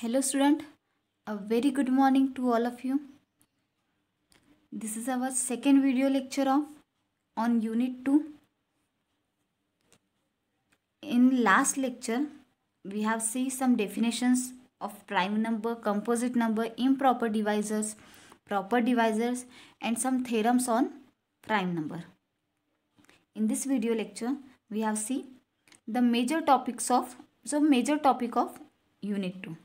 hello student a very good morning to all of you this is our second video lecture of on unit 2 in last lecture we have see some definitions of prime number composite number improper divisors proper divisors and some theorems on prime number in this video lecture we have see the major topics of so major topic of unit 2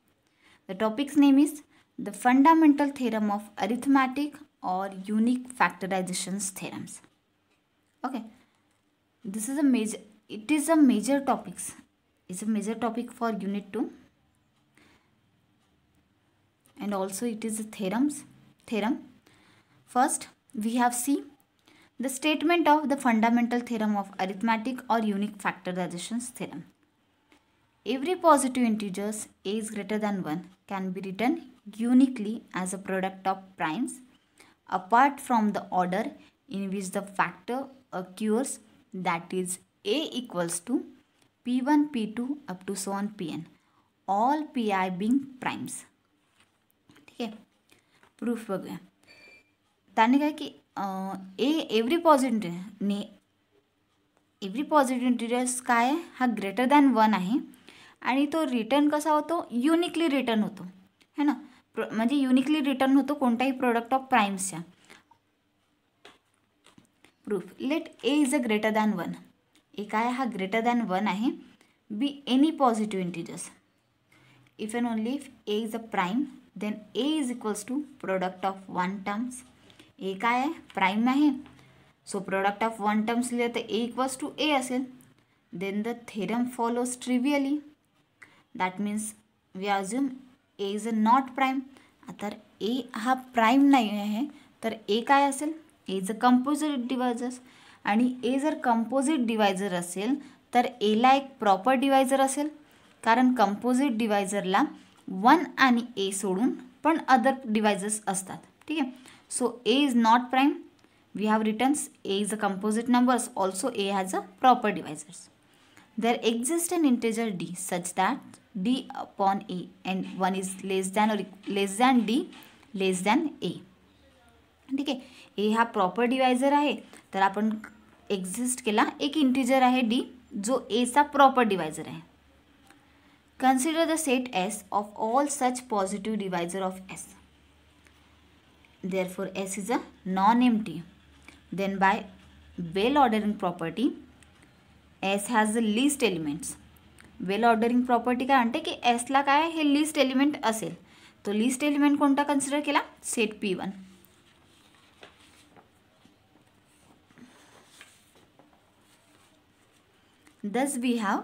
the topic's name is The Fundamental Theorem of Arithmetic or Unique Factorizations Theorems. Okay, this is a major, it is a major topics, it's a major topic for unit 2 and also it is a theorems, theorem. First, we have seen the statement of the fundamental theorem of arithmetic or unique factorizations theorem. Every positive integers a is greater than 1 can be written uniquely as a product of primes apart from the order in which the factor occurs that is A equals to P1, P2 up to so on Pn all Pi being primes theek ठीक है proof हो गया ताने कहा कि a every ne every positive integer ka hai ha greater than 1 hai आणि तो return कसा होतो युनिकली रिटर्न होतो है ना प्र म्हणजे युनिकली रिटर्न होतो कोणताही प्रोडक्ट ऑफ प्राईम्सच्या proof let a is a greater than one a काय हा ग्रेटर दॅन वन आहे be any positive integers if and only if a is a prime then a is equals to product of one terms a काय आहे prime आहे so product of one terms लिहिलं तर a equals to a असेल then the theorem follows trivially that means we assume A is a not prime तर a हा prime नाही आहे तर ए काय असेल a is a composite divisors आणि ए जर कंपोजिट डिवायजर असेल तर एला एक प्रॉपर डिवायजर असेल कारण कंपोजिट डिवायजरला वन आणि ए सोडून पण अदर डिवायजर्स असतात ठीक आहे so a is not prime we have returns a is a composite numbers also a has a proper divisors there exist an integer d such that d upon a and one is less than or less than d less than a ठीक है ए हा proper divisor है तो आपण exist के एक integer है d जो सा प्रॉपर डिवाइजर है consider the set S of all such positive divisor of S therefore S is a non empty then by well ordering property S has least elements well ordering property का म्हणते की एसला का हे list element अल तो least element को consider केला set p one thus we have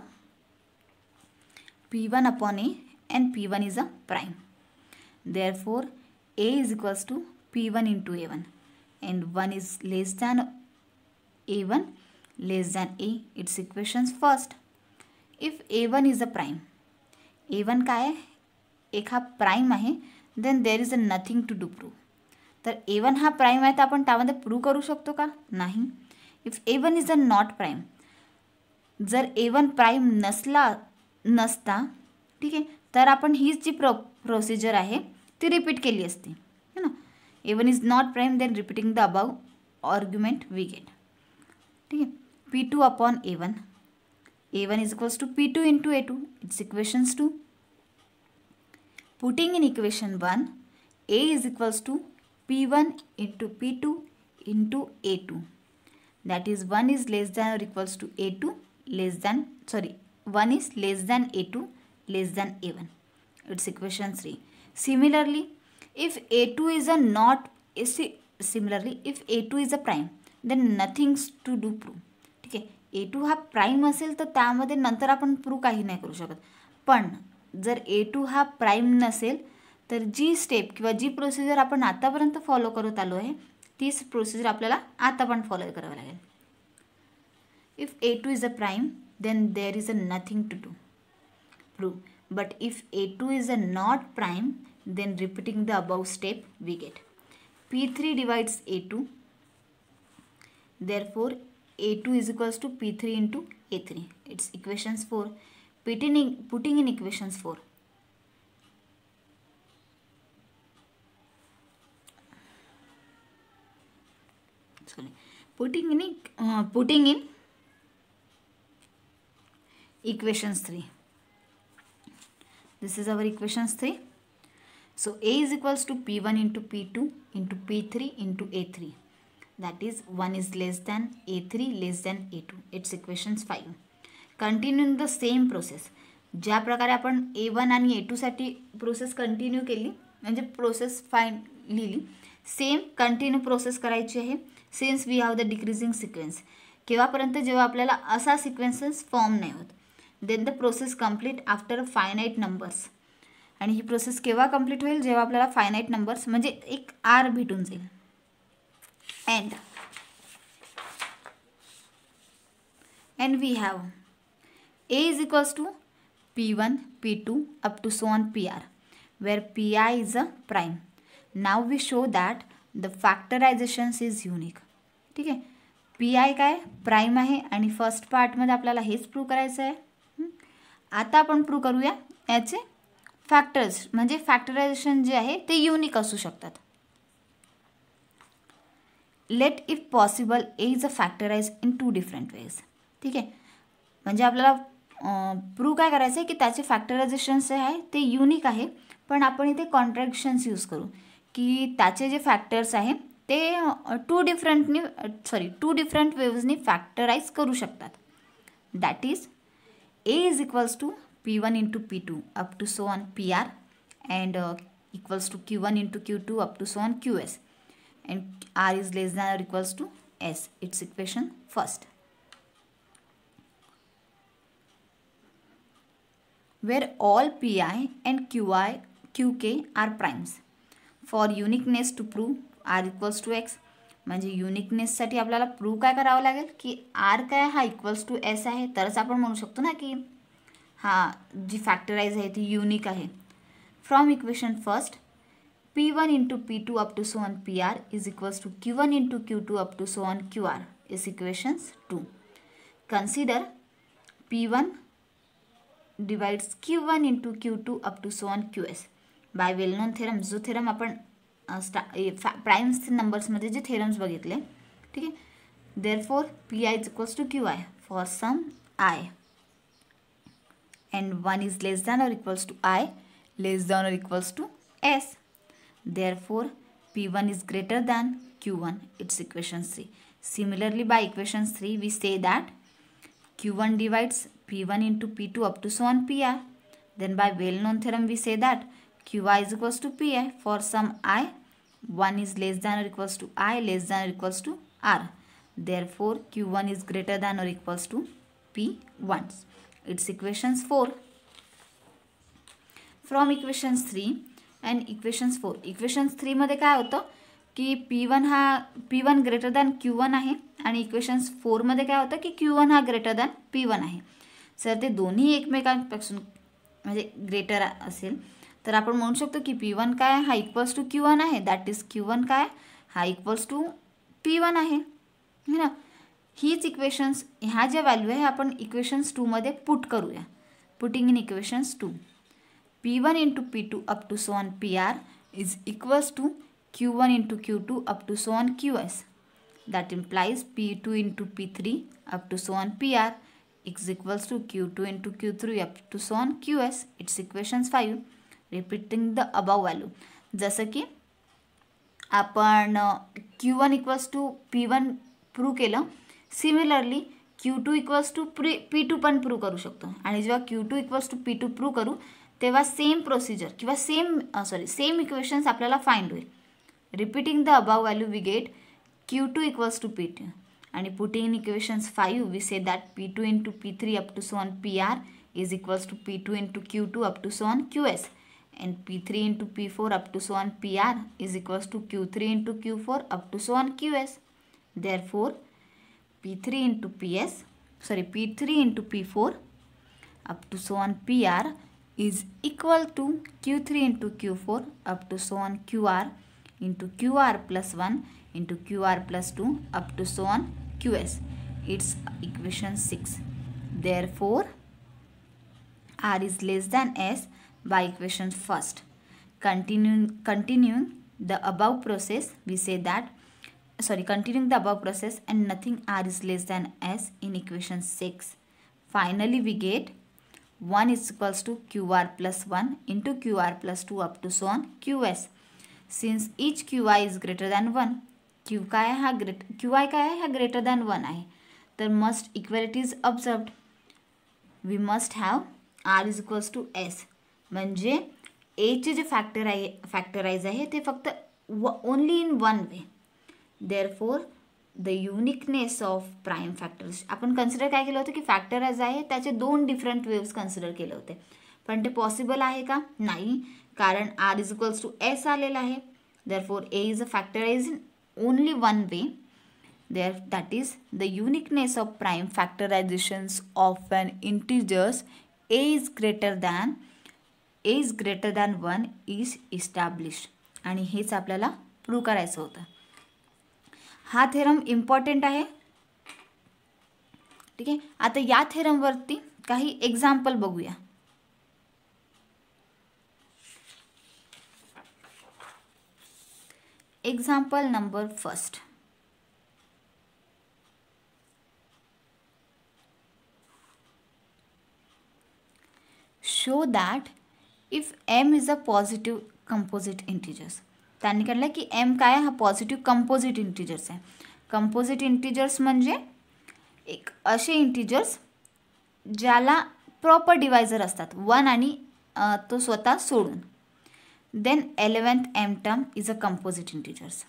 p one upon a and p one is a prime therefore a is equals to p one into a one and one is less than a one less than A its equations first if a one is a prime a one का है एक हा prime है then there is a nothing to do prove तो a one हा prime है तो अपन त्यामध्ये प्रूव करू शको का नहीं if a one is a not prime जर ए वन प्राइम नसला नसता ठीक है तो अपन हिच जी प्रो प्रोसिजर है ती रिपीट के लिए है ना a one is not prime then repeating the above argument we get ठीक है p two upon a one A1 is equals to P2 into A2. It's equations 2. Putting in equation 1, A is equals to P1 into P2 into A2. That is 1 is less than or equals to A2 less than, sorry, 1 is less than A2 less than A1. It's equation 3. Similarly, if A2 is a not, similarly, if A2 is a prime, then nothing's to do prove a two हा prime असेल तर त्यामध्ये नंतर आपण Pru काही नाही करू शकत पण जर ए टू हा प्राईम नसेल तर जी स्टेप किंवा जी प्रोसिजर आपण आतापर्यंत फॉलो करत आलो आहे तीच प्रोसिजर आपल्याला आता पण फॉलो करावं लागेल if a two is a prime then there is a nothing to do prove but if a two is a not prime then repeating the above step we get p three divides a two therefore a2 is equals to p3 into a3 it's equations 4 putting in, putting in equations 4 sorry putting in uh, putting in equations 3 this is our equations 3 so a is equals to p1 into p2 into p3 into a3 that is 1 is less than A3 less than A2. It's equations 5. Continuing the same process. ज्या प्रकारे आपण ए one आणि ए टूसाठी process continue केली म्हणजे process fine लिहिली same continue process करायची आहे since we have the decreasing sequence केव्हापर्यंत जेव्हा आपल्याला असा सिक्वेन्सेस फॉर्म नाही होत then the process complete after finite numbers आणि ही प्रोसेस केव्हा कम्प्लीट होईल जेव्हा आपल्याला फायनाईट नंबर्स म्हणजे एक आर भेटून जाईल and and we have A is equals to P1, P2 up to so on PR where PI is a prime. Now we show that the factorizations is unique. ठीक आहे P I काय prime आहे आणि first पार्टमध्ये आपल्याला हेच prove करायचं आहे आता आपण प्रूव्ह करूया याचे फॅक्टर्स म्हणजे फॅक्टरायझेशन जे आहे ते युनिक असू शकतात let if possible a is a factorise in two different ways ठीक आहे म्हणजे आपल्याला प्रूव्ह काय करायचं आहे की त्याचे फॅक्टरायझेशन्स जे आहे ते युनिक आहे पण आपण इथे कॉन्ट्रॅक्शन्स यूज करू की त्याचे जे फॅक्टर्स आहे ते टू डिफरंटनी सॉरी टू डिफरंट वेव्जनी फॅक्टराईज करू शकतात that is a is equals to p one into p two up to so on p r and equals to q one into q two up to so on q s and r is less than or equals to s. It's equation first. Where all pi and qi, qk are primes. for uniqueness to prove r equals to x म्हणजे युनिकनेससाठी आपल्याला prove काय करावं लागेल की are काय हा equals to S आहे तरच आपण म्हणू शकतो ना की हा जी फॅक्टराइज आहे ती युनिक आहे from equation first P1 into P2 up to so on PR is equals to Q1 into Q2 up to so on QR is equations 2. Consider P1 divides Q1 into Q2 up to so on QS. By well-known theorem, जो theorem अपन primes थे numbers में जो theorems बगित ले, ठीक है? Therefore, Pi is equals to Qi for some i and 1 is less than or equals to i less than or equals to s. Therefore, P1 is greater than Q1. It's equation 3. Similarly, by equation 3, we say that Q1 divides P1 into P2 up to so on Pi. Then by well-known theorem, we say that Qi is equals to Pi. For some i, 1 is less than or equals to i, less than or equals to r. Therefore, Q1 is greater than or equals to P1. It's equations 4. From equations 3, and equations four equations थ्रीमध्ये काय होतं की p one हा p one greater than q one आहे आणि equations फोरमध्ये काय होतं की क्यू वन हा ग्रेटर दॅन पी वन आहे सर ते दोन्ही एकमेकांपासून म्हणजे ग्रेटर असेल तर आपण म्हणू शकतो की पी वन काय हा इक्वल्स टू क्यू वन आहे दॅट इज क्यू वन काय हा इक्वल्स टू पी वन आहे है ना हीच इक्वेशन्स ह्या ज्या व्हॅल्यू आहे आपण इक्वेशन्स टूमध्ये पुट करूया putting in equations two p one into p two up to so on p r is equals to q one into q two up to so on q s that implies p two into p three up to so on p r is equals to q two into q three up to so on q s its equations five repeating the above value जसं की आपण Q one equals to p one prove केलं similarly q two equals to pre p two पण prove करू शकतो आणि q two equals to p two prove करू तेव्हा सेम प्रोसिजर कि सेम सॉरी सेम इक्वेशन्स अपने फाइंड हुई repeating the above value we get q two equals to p two and putting in equations five we say that p two into p three up to so on p r is equals to p two into q two up to so on q s and p three into p four up to so on p r is equals to q three into q four up to so on q s therefore p three into p s sorry p three into p four up to so on p r is equal to Q3 into Q4 up to so on QR into QR plus 1 into QR plus 2 up to so on QS. It's equation 6. Therefore, R is less than S by equation first. Continuing, continuing the above process, we say that, sorry, continuing the above process and nothing R is less than S in equation 6. Finally, we get one is equals to q r plus one into q r plus two up to so on q s since each q i is greater than one q का है हा great Q I का है हा greater than one है तो must equality is observe we must have r is equals to s मजे a चे जे फैक्टराइ फैक्टराइज है तो फक्त only in one way therefore the uniqueness of prime factors आपण कन्सिडर काय केलं होतं की फॅक्टर आहे त्याचे दोन डिफरंट वेव्स कन्सिडर केले होते पण ते पॉसिबल आहे का नाही कारण r is equals to s आलेलं आहे therefore a is a factor is in only one way there that is the uniqueness of prime factorisations of an integers a is greater than a is greater than one is establish आणि हेच आपल्याला prove करायचं होतं हा theorem important है ठीक है आता या थेरम का ही एक्जाम्पल बगू example number first show that if m is a positive composite integers त्यांनी काढलं की एम काय हा पॉझिटिव्ह कंपोजिट इंटिजर्स आहे कंपोजिट इंटिजर्स म्हणजे एक असे इंटिजर्स ज्याला प्रॉपर डिवायजर असतात वन आणि तो स्वतः सोडून then eleventh m term is a composite integers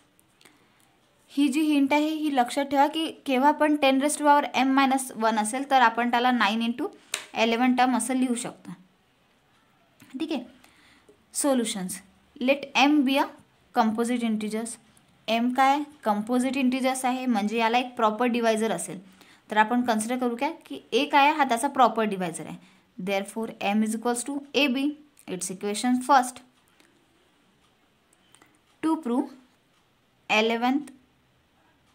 ही जी हिंट आहे ही लक्षात ठेवा की केव्हा पण ten raised power M minus one असेल तर आपण त्याला नाईन इंटू एलेवन टर्म असं लिहू शकतो ठीक आहे solutions let m be a composite integers m काय कंपोजिट इंटिजर्स आहे म्हणजे याला एक प्रॉपर डिवाइजर अल तर आपण कन्सिडर करू क्या कि ए काय हाँ त्याचा प्रॉपर डिवाइजर है therefore M is equals to A B it's equation first to prove eleventh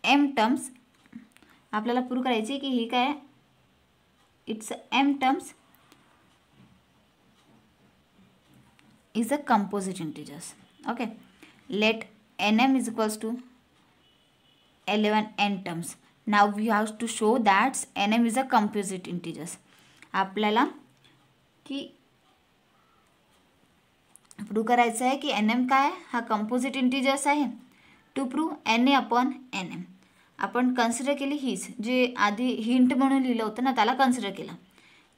M terms अपने प्रूव्ह करायची की ही काय it's M terms is a composite integers okay let let nm is to eleven N n now now we to show show N M is a composite integers आपल्याला की prove करायचं आहे की एन एम काय हा composite integers आहे to prove N A upon N M आपण consider केली हीच जे आधी हिंट म्हणून लिहिलं होतं ना त्याला कन्सिडर केलं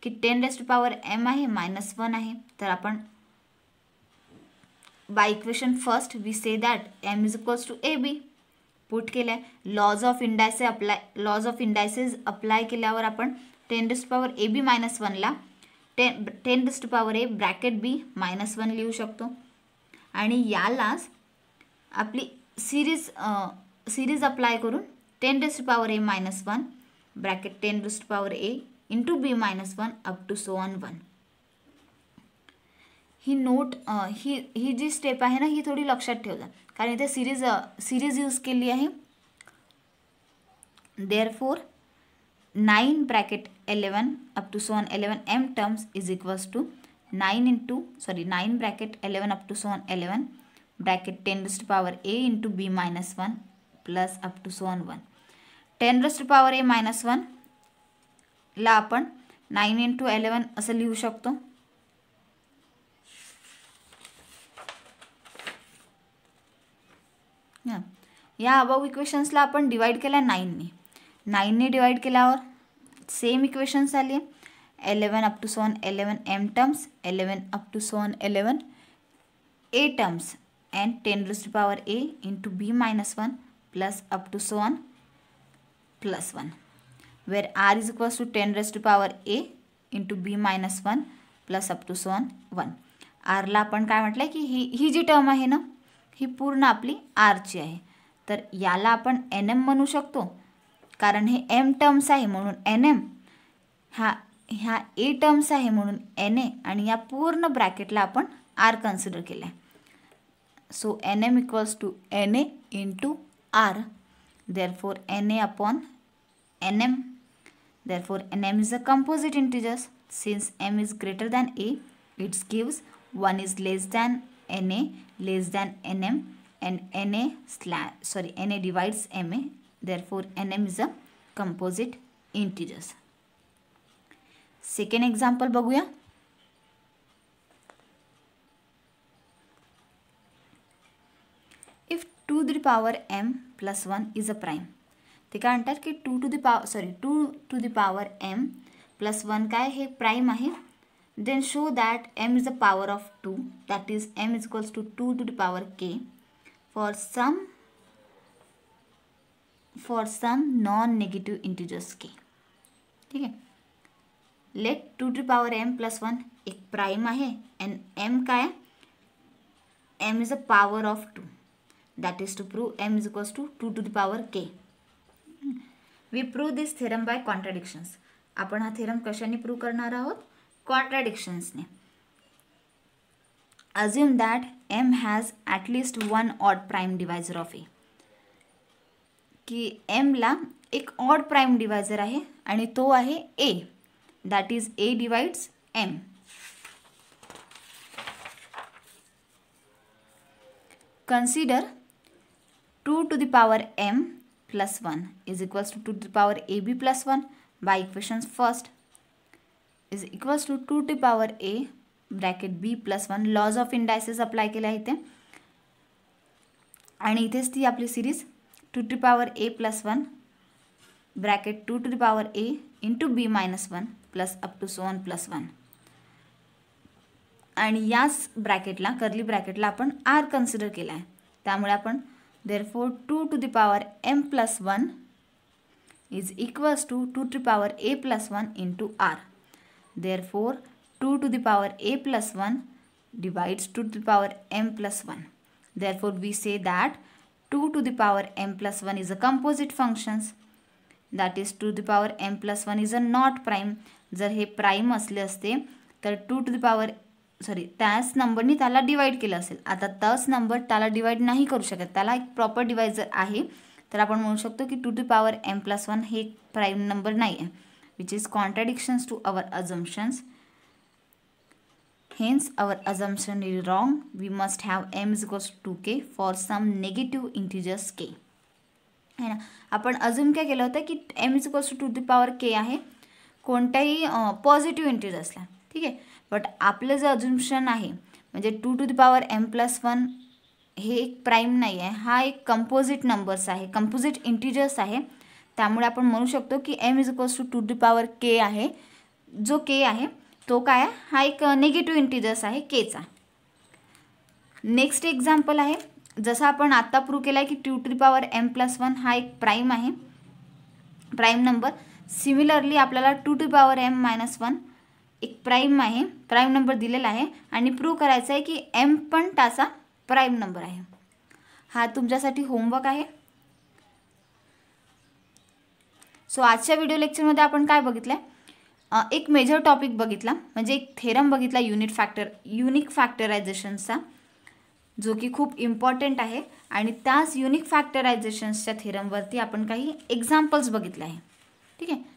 की टेन रेस्ट पॉवर एम आहे मायनस वन आहे तर आपण equation first we say that M is equals to A B put केलं आहे laws of indices apply laws of indices apply केल्यावर आपण टेन डिस्ट पॉवर ए बी मायनस वनला ten ten raised power A bracket B minus one लिहू शकतो आणि यालाच आपली सिरीज सिरीज अप्लाय करून ten raised power A minus one bracket ten raised power A into B minus one up to so on one ही note ही ही जी स्टेप है ना ही थोडी लक्षा ठेवजा कारण इतने सीरीज सीरीज यूज केली आहे therefore nine bracket eleven up to so on eleven M terms is equals to nine into sorry nine bracket eleven up to so on eleven bracket ten raised power A into B minus one plus up to so on one ten raised power A minus वनला आपण nine into eleven असं लिहू शकतो हाँ या above इक्वेशन्सला के nine ने nine ने डिवाइड के सेम इक्वेशन्स आले eleven up to so on eleven M terms eleven up to so on eleven A terms and ten raised to power A into B minus one plus up to so on plus one where R is equals to ten raised to power A into B minus one plus up to so on one आरला अपन का ही ही जी term है ना ही पूर्ण आपली आरची आहे तर याला आपण एन एम बनू शको कारण हे एम टर्म्स है म्हणून एन एम हा ह्या ए टर्म्स है मनु एन ए आणि पूर्ण ब्रैकेटला आपण आर कन्सिडर के so N M equals to N A into R therefore N A upon N M therefore N M is a composite integers since M is greater than A it's gives one is less than Na less than Nm and Na slash sorry Na divides Ma therefore Nm is a composite integers. Second example बघूया if two the power M plus one is a prime ते क्या two to the power sorry two to the power M plus one का prime है then show that m is the power of 2 that is m is equals to 2 to the power k for some for some non negative integers k ठीक है let two to power M plus one एक prime आहे and M काय M is a power of two that is to prove m is equals to 2 to the power k we prove this theorem by contradictions आपण हा theorem कशाने prove करणार आहोत contradictionsને assume that m has at least one odd prime divisor of a की m ला एक odd prime divisor आहे आणि तो आहे a that is a divides m consider two to the power M plus one is equals to to the power A b plus one by equations first is equals to two to power a bracket b plus one laws of indices apply के आहे ते ती आपली series two to power A plus one bracket two to power A into B minus one plus up to so one plus one आणि याच ब्रॅकेटला curly R consider के आहे for two to the power M plus one is equals to two to power A plus one into R therefore 2 to the power a plus 1 divides 2 to the power m plus 1 therefore we say that 2 to the power m plus 1 is a composite functions that is 2 to the power m plus 1 is a not prime जर हे prime असले असते तर two to the power sorry त्याच नंबरनी त्याला divide केलं असेल आता तच नंबर त्याला डिवाईड नाही करू शकत त्याला एक प्रॉपर डिवायजर आहे तर आपण म्हणू शकतो की two to power M plus one हे प्राईम नंबर नाही आहे which is contradictions to our assumptions. Hence, our assumption is wrong. We must have m is equals to 2k for some negative integers k. Upon assume kya kela hota ki m is equals to 2 to the power k ahe, konta hi positive integers la. But aple za assumption ahe, manje 2 to the power m plus 1 hai ek prime nahi hai, haa ek composite numbers ahe, composite integers ahe, त्यामुळे आपण म्हणू शकतो की M is equals to two the power K आहे जो के आहे तो काय आहे हा एक निगेटिव्ह इंटिजर्स आहे केचा नेक्स्ट एक्झाम्पल आहे जसं आपण आत्ता प्रूव्ह केला आहे की two to power M plus one हा एक प्राईम आहे प्राईम नंबर सिमिलरली आपल्याला two to power M minus one एक प्राईम आहे प्राईम नंबर दिलेला आहे आणि प्रूव्ह करायचं आहे की एम पण तासा प्राईम नंबर आहे हा तुमच्यासाठी होमवर्क आहे सो आजच्या व्हिडिओ लेक्चरमध्ये आपण काय बघितलं आहे एक मेजर टॉपिक बघितला म्हणजे एक थेरम बघितला युनिट फॅक्टर युनिक फॅक्टरायझेशन्सचा जो की खूप इम्पॉर्टंट आहे आणि त्याच युनिक फॅक्टरायझेशन्सच्या थेरमवरती आपण काही एक्झाम्पल्स बघितले आहे ठीक आहे